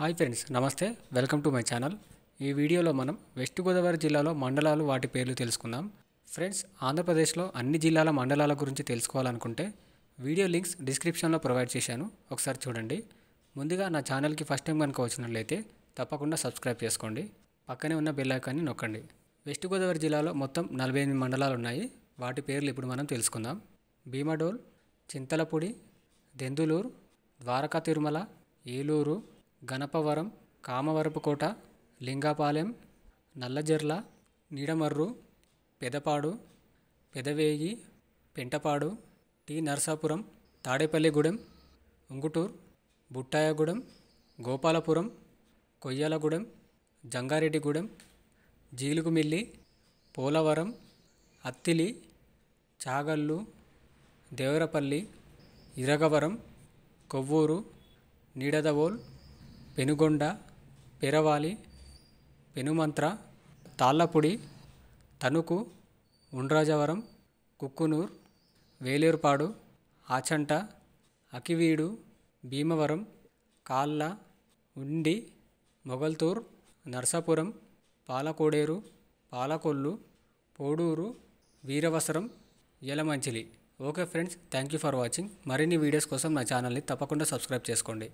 hi friends నమస్తే welcome to my channel ఈ వీడియోలో మనం వెస్ట్ గోదావరి జిల్లాలో మండలాలు వాటి పేర్లు తెలుసుకుందాం ఫ్రెండ్స్ ఆంధ్రప్రదేశ్లో అన్ని జిల్లాల మండలాల గురించి తెలుసుకోవాలనుకుంటే వీడియో లింక్స్ డిస్క్రిప్షన్లో ప్రొవైడ్ చేశాను ఒకసారి చూడండి ముందుగా నా ఛానల్కి ఫస్ట్ టైం కనుక వచ్చినట్లయితే తప్పకుండా సబ్స్క్రైబ్ చేసుకోండి పక్కనే ఉన్న బెల్లాకాన్ని నొక్కండి వెస్ట్ గోదావరి జిల్లాలో మొత్తం నలభై ఎనిమిది మండలాలు ఉన్నాయి వాటి పేర్లు ఇప్పుడు మనం తెలుసుకుందాం Bhimadole Chintalapudi Denduluru Dwaraka Tirumala Eluru Ganapavaram Kamavarapukota Lingapalem Nallajerla Nidamarru Pedapadu Pedavegi Pentapadu T Narasapuram Tadepalligudem Unguturu Buttayagudem Gopalapuram Koyyalagudem Jangareddygudem Jeelugumilli Polavaram Attili Chagallu Devarapalli Iragavaram Kovvur Nidadavole Penugonda Peravali Penumantra Tallapudi Tanuku Undrajavaram Kukunoor Velerupadu Achanta Akividu Bhimavaram Kalla Undi Mogalthur Narsapuram Palakoderu Palakollu Poduru Veeravasaram Yelamanchili okay friends thank you for watching మరిన్ని వీడియోస్ కోసం నా ఛానల్ని తప్పకుండా సబ్స్క్రైబ్ చేసుకోండి